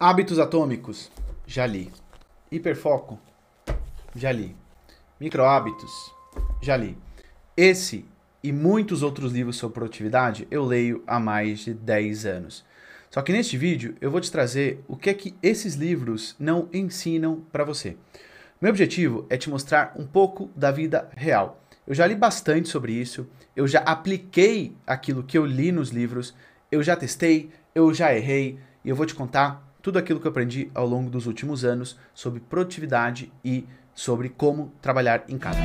Hábitos atômicos? Já li. Hiperfoco? Já li. Microhábitos? Já li. Esse e muitos outros livros sobre produtividade eu leio há mais de 10 anos. Só que neste vídeo eu vou te trazer o que é que esses livros não ensinam para você. Meu objetivo é te mostrar um pouco da vida real. Eu já li bastante sobre isso, eu já apliquei aquilo que eu li nos livros, eu já testei, eu já errei e eu vou te contar tudo aquilo que eu aprendi ao longo dos últimos anos sobre produtividade e sobre como trabalhar em casa.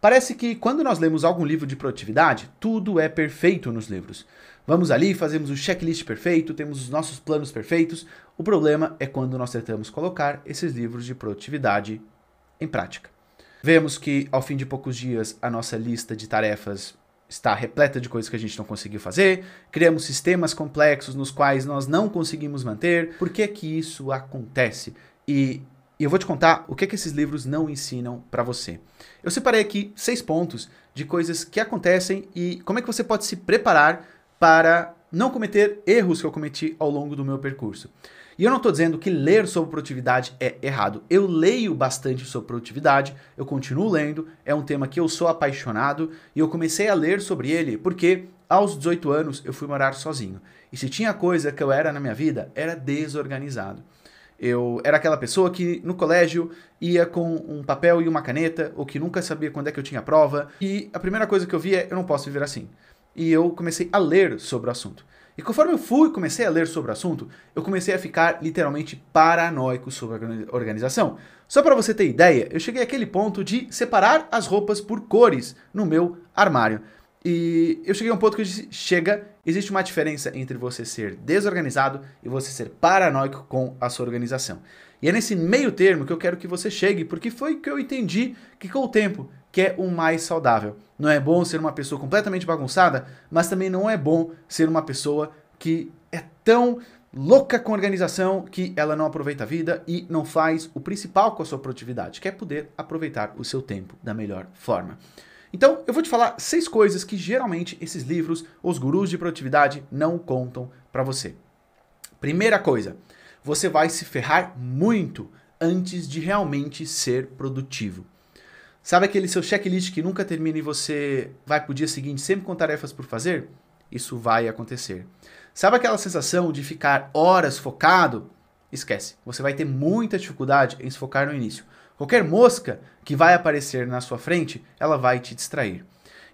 Parece que quando nós lemos algum livro de produtividade, tudo é perfeito nos livros. Vamos ali, fazemos o checklist perfeito, temos os nossos planos perfeitos. O problema é quando nós tentamos colocar esses livros de produtividade em prática. Vemos que ao fim de poucos dias a nossa lista de tarefas está repleta de coisas que a gente não conseguiu fazer, criamos sistemas complexos nos quais nós não conseguimos manter. Por que que isso acontece? E, eu vou te contar o que que esses livros não ensinam para você. Eu separei aqui seis pontos de coisas que acontecem e como é que você pode se preparar para não cometer erros que eu cometi ao longo do meu percurso. E eu não estou dizendo que ler sobre produtividade é errado. Eu leio bastante sobre produtividade, eu continuo lendo, é um tema que eu sou apaixonado e eu comecei a ler sobre ele porque aos 18 anos eu fui morar sozinho. E se tinha coisa que eu era na minha vida, era desorganizado. Eu era aquela pessoa que no colégio ia com um papel e uma caneta, ou que nunca sabia quando é que eu tinha prova, e a primeira coisa que eu via é: eu não posso viver assim. E eu comecei a ler sobre o assunto. E conforme eu fui e comecei a ler sobre o assunto, eu comecei a ficar literalmente paranoico sobre a organização. Só para você ter ideia, eu cheguei àquele ponto de separar as roupas por cores no meu armário. E eu cheguei a um ponto que eu disse: chega, existe uma diferença entre você ser desorganizado e você ser paranoico com a sua organização. E é nesse meio termo que eu quero que você chegue, porque foi que eu entendi que com o tempo que é o mais saudável. Não é bom ser uma pessoa completamente bagunçada, mas também não é bom ser uma pessoa que é tão louca com organização que ela não aproveita a vida e não faz o principal com a sua produtividade, que é poder aproveitar o seu tempo da melhor forma. Então, eu vou te falar seis coisas que geralmente esses livros, os gurus de produtividade, não contam para você. Primeira coisa, você vai se ferrar muito antes de realmente ser produtivo. Sabe aquele seu checklist que nunca termina e você vai pro dia seguinte sempre com tarefas por fazer? Isso vai acontecer. Sabe aquela sensação de ficar horas focado? Esquece. Você vai ter muita dificuldade em se focar no início. Qualquer mosca que vai aparecer na sua frente, ela vai te distrair.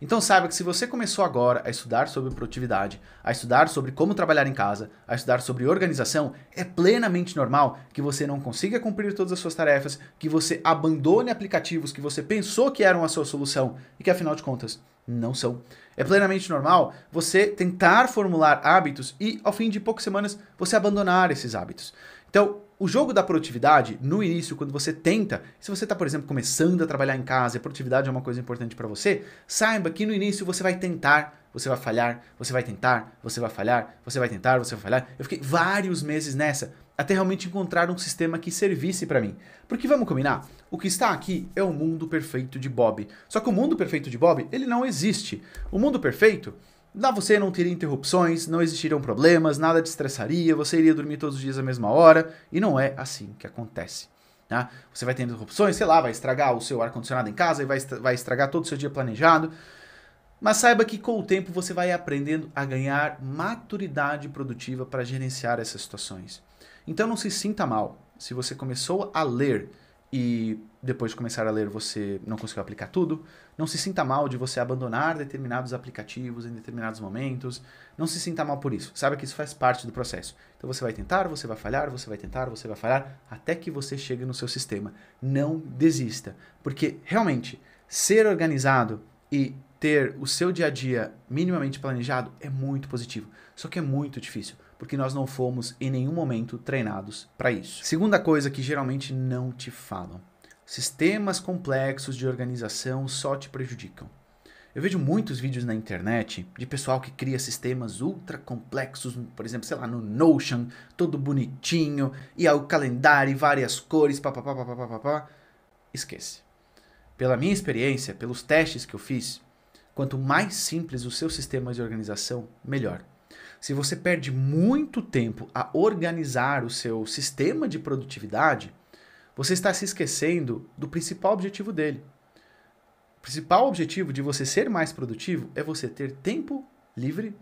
Então saiba que se você começou agora a estudar sobre produtividade, a estudar sobre como trabalhar em casa, a estudar sobre organização, é plenamente normal que você não consiga cumprir todas as suas tarefas, que você abandone aplicativos que você pensou que eram a sua solução e que afinal de contas não são. É plenamente normal você tentar formular hábitos e, ao fim de poucas semanas, você abandonar esses hábitos. Então, o jogo da produtividade, no início, quando você tenta, se você está, por exemplo, começando a trabalhar em casa e a produtividade é uma coisa importante para você, saiba que no início você vai tentar, você vai falhar, você vai tentar, você vai falhar, você vai tentar, você vai falhar. Eu fiquei vários meses nessa até realmente encontrar um sistema que servisse para mim. Porque vamos combinar, o que está aqui é o mundo perfeito de Bob. Só que o mundo perfeito de Bob, ele não existe. O mundo perfeito Lá você não teria interrupções, não existiriam problemas, nada te estressaria, você iria dormir todos os dias à mesma hora, e não é assim que acontece. Tá? Você vai ter interrupções, sei lá, vai estragar o seu ar-condicionado em casa e vai estragar todo o seu dia planejado. Mas saiba que com o tempo você vai aprendendo a ganhar maturidade produtiva para gerenciar essas situações. Então não se sinta mal. Se você começou a ler e depois de começar a ler você não conseguiu aplicar tudo. Não se sinta mal de você abandonar determinados aplicativos em determinados momentos. Não se sinta mal por isso. Saiba que isso faz parte do processo. Então você vai tentar, você vai falhar, você vai tentar, você vai falhar, até que você chegue no seu sistema. Não desista. Porque realmente, ser organizado e ter o seu dia a dia minimamente planejado é muito positivo. Só que é muito difícil porque nós não fomos em nenhum momento treinados para isso. Segunda coisa que geralmente não te falam: sistemas complexos de organização só te prejudicam. Eu vejo muitos vídeos na internet de pessoal que cria sistemas ultra complexos, por exemplo, sei lá, no Notion, todo bonitinho, e o calendário várias cores, papapá, papapá, papapá. Esquece. Pela minha experiência, pelos testes que eu fiz, quanto mais simples o seu sistema de organização, melhor. Se você perde muito tempo a organizar o seu sistema de produtividade, você está se esquecendo do principal objetivo dele. O principal objetivo de você ser mais produtivo é você ter tempo livre,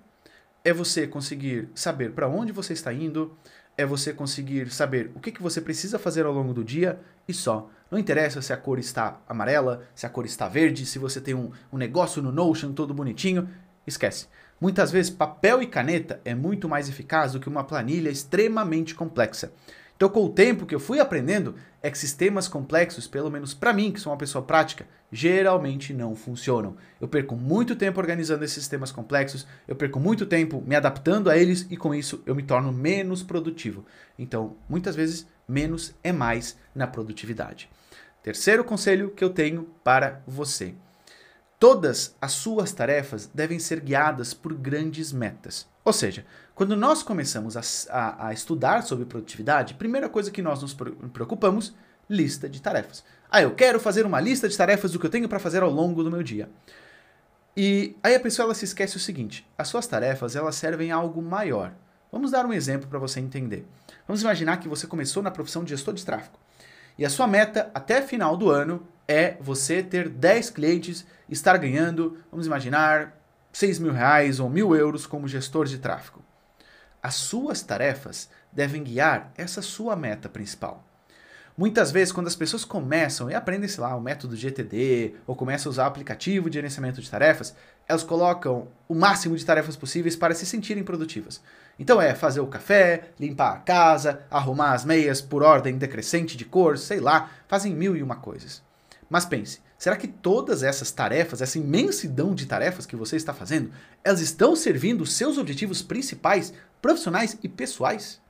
é você conseguir saber para onde você está indo, é você conseguir saber o que, que você precisa fazer ao longo do dia e só. Não interessa se a cor está amarela, se a cor está verde, se você tem um, um negócio no Notion todo bonitinho. Esquece. Muitas vezes, papel e caneta é muito mais eficaz do que uma planilha extremamente complexa. Então, com o tempo que eu fui aprendendo, é que sistemas complexos, pelo menos para mim, que sou uma pessoa prática, geralmente não funcionam. Eu perco muito tempo organizando esses sistemas complexos, eu perco muito tempo me adaptando a eles e com isso eu me torno menos produtivo. Então, muitas vezes, menos é mais na produtividade. Terceiro conselho que eu tenho para você. Todas as suas tarefas devem ser guiadas por grandes metas. Ou seja, quando nós começamos a, a, a, estudar sobre produtividade, primeira coisa que nós nos preocupamos, lista de tarefas. Ah, eu quero fazer uma lista de tarefas do que eu tenho para fazer ao longo do meu dia. E aí a pessoa ela se esquece o seguinte: as suas tarefas elas servem a algo maior. Vamos dar um exemplo para você entender. Vamos imaginar que você começou na profissão de gestor de tráfego e a sua meta até final do ano é você ter 10 clientes, estar ganhando, vamos imaginar, 6 mil reais ou mil euros como gestor de tráfego. As suas tarefas devem guiar essa sua meta principal. Muitas vezes, quando as pessoas começam e aprendem, sei lá, o método GTD ou começam a usar o aplicativo de gerenciamento de tarefas, elas colocam o máximo de tarefas possíveis para se sentirem produtivas. Então é fazer o café, limpar a casa, arrumar as meias por ordem decrescente de cor, sei lá, fazem mil e uma coisas. Mas pense, será que todas essas tarefas, essa imensidão de tarefas que você está fazendo, elas estão servindo os seus objetivos principais, profissionais e pessoais?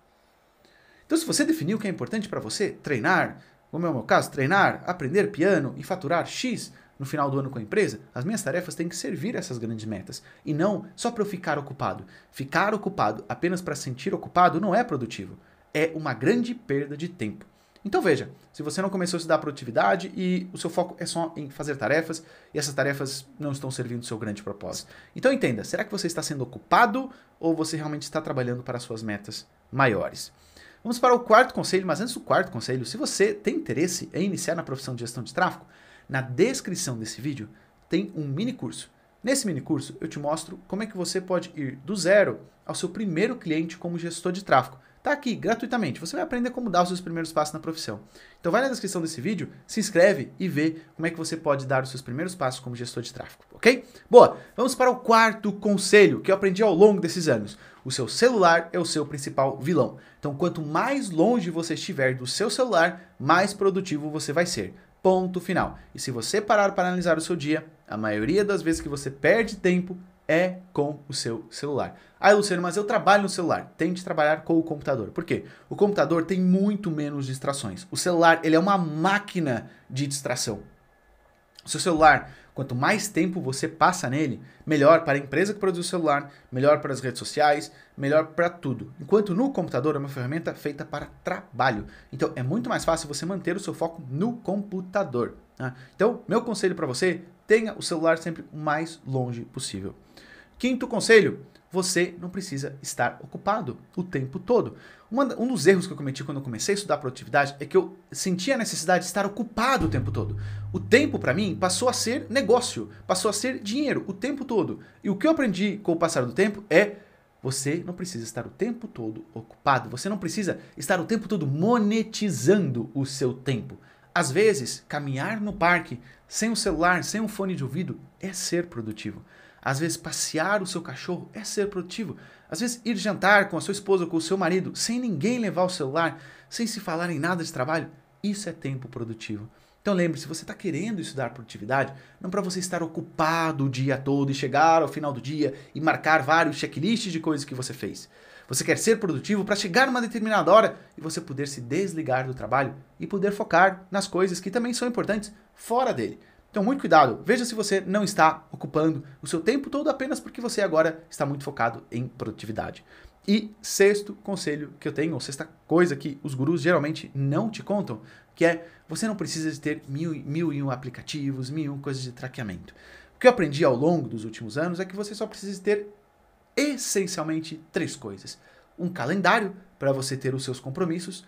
Então, se você definiu o que é importante para você, treinar, como é o meu caso, treinar, aprender piano e faturar X no final do ano com a empresa, as minhas tarefas têm que servir essas grandes metas e não só para eu ficar ocupado. Ficar ocupado apenas para sentir ocupado não é produtivo, é uma grande perda de tempo. Então veja, se você não começou a estudar produtividade e o seu foco é só em fazer tarefas e essas tarefas não estão servindo o seu grande propósito. Então entenda, será que você está sendo ocupado ou você realmente está trabalhando para suas metas maiores? Vamos para o quarto conselho, mas antes do quarto conselho, se você tem interesse em iniciar na profissão de gestão de tráfego, na descrição desse vídeo tem um mini curso. Nesse mini curso eu te mostro como é que você pode ir do zero ao seu primeiro cliente como gestor de tráfego Tá aqui, gratuitamente. Você vai aprender como dar os seus primeiros passos na profissão. Então vai na descrição desse vídeo, se inscreve e vê como é que você pode dar os seus primeiros passos como gestor de tráfego, ok? Boa, vamos para o quarto conselho que eu aprendi ao longo desses anos. O seu celular é o seu principal vilão. Então quanto mais longe você estiver do seu celular, mais produtivo você vai ser. Ponto final. E se você parar para analisar o seu dia, a maioria das vezes que você perde tempo é com o seu celular. Ah, Luciano, mas eu trabalho no celular. Tente trabalhar com o computador. Por quê? O computador tem muito menos distrações. O celular, ele é uma máquina de distração. O seu celular, quanto mais tempo você passa nele, melhor para a empresa que produz o celular, melhor para as redes sociais, melhor para tudo. Enquanto no computador é uma ferramenta feita para trabalho. Então é muito mais fácil você manter o seu foco no computador. Né? Então, meu conselho para você, tenha o celular sempre o mais longe possível. Quinto conselho, você não precisa estar ocupado o tempo todo. Uma, um dos erros que eu cometi quando eu comecei a estudar produtividade é que eu sentia a necessidade de estar ocupado o tempo todo. O tempo, para mim, passou a ser negócio, passou a ser dinheiro o tempo todo. E o que eu aprendi com o passar do tempo é você não precisa estar o tempo todo ocupado, você não precisa estar o tempo todo monetizando o seu tempo. Às vezes, caminhar no parque sem um celular, sem um fone de ouvido é ser produtivo. Às vezes, passear o seu cachorro é ser produtivo. Às vezes, ir jantar com a sua esposa ou com o seu marido sem ninguém levar o celular, sem se falar em nada de trabalho, isso é tempo produtivo. Então lembre-se, você está querendo estudar produtividade não para você estar ocupado o dia todo e chegar ao final do dia e marcar vários checklists de coisas que você fez. Você quer ser produtivo para chegar numa determinada hora e você poder se desligar do trabalho e poder focar nas coisas que também são importantes fora dele. Então, muito cuidado. Veja se você não está ocupando o seu tempo todo apenas porque você agora está muito focado em produtividade. E sexto conselho que eu tenho, ou sexta coisa que os gurus geralmente não te contam, que é você não precisa de ter mil, mil e um aplicativos, mil e um coisas de traqueamento. O que eu aprendi ao longo dos últimos anos é que você só precisa ter essencialmente três coisas: um calendário para você ter os seus compromissos,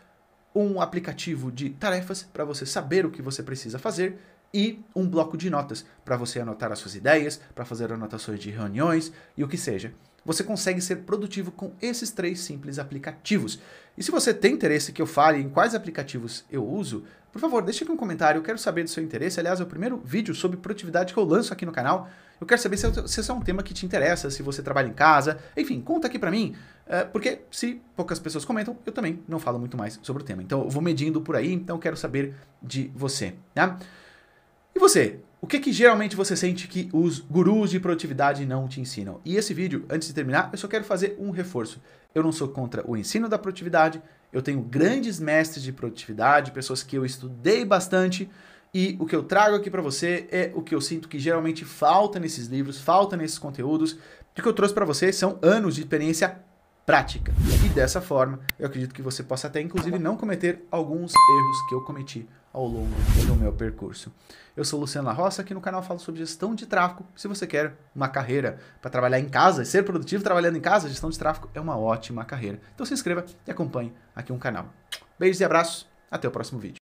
um aplicativo de tarefas para você saber o que você precisa fazer e um bloco de notas para você anotar as suas ideias, para fazer anotações de reuniões e o que seja. Você consegue ser produtivo com esses três simples aplicativos. E se você tem interesse que eu fale em quais aplicativos eu uso, por favor, deixe aqui um comentário, eu quero saber do seu interesse. Aliás, é o primeiro vídeo sobre produtividade que eu lanço aqui no canal. Eu quero saber se, é se esse é um tema que te interessa, se você trabalha em casa. Enfim, conta aqui para mim, eh, porque se poucas pessoas comentam, eu também não falo muito mais sobre o tema. Então eu vou medindo por aí, então eu quero saber de você. Né? E você? O que, que geralmente você sente que os gurus de produtividade não te ensinam? E esse vídeo, antes de terminar, eu só quero fazer um reforço. Eu não sou contra o ensino da produtividade, eu tenho grandes mestres de produtividade, pessoas que eu estudei bastante, e o que eu trago aqui para você é o que eu sinto que geralmente falta nesses livros, falta nesses conteúdos. O que eu trouxe para você são anos de experiência prática. E dessa forma, eu acredito que você possa até inclusive não cometer alguns erros que eu cometi ao longo do meu percurso. Eu sou Luciano La Roça, aqui no canal falo sobre gestão de tráfego. Se você quer uma carreira para trabalhar em casa, ser produtivo trabalhando em casa, gestão de tráfego é uma ótima carreira. Então se inscreva e acompanhe aqui um canal. Beijos e abraços, até o próximo vídeo.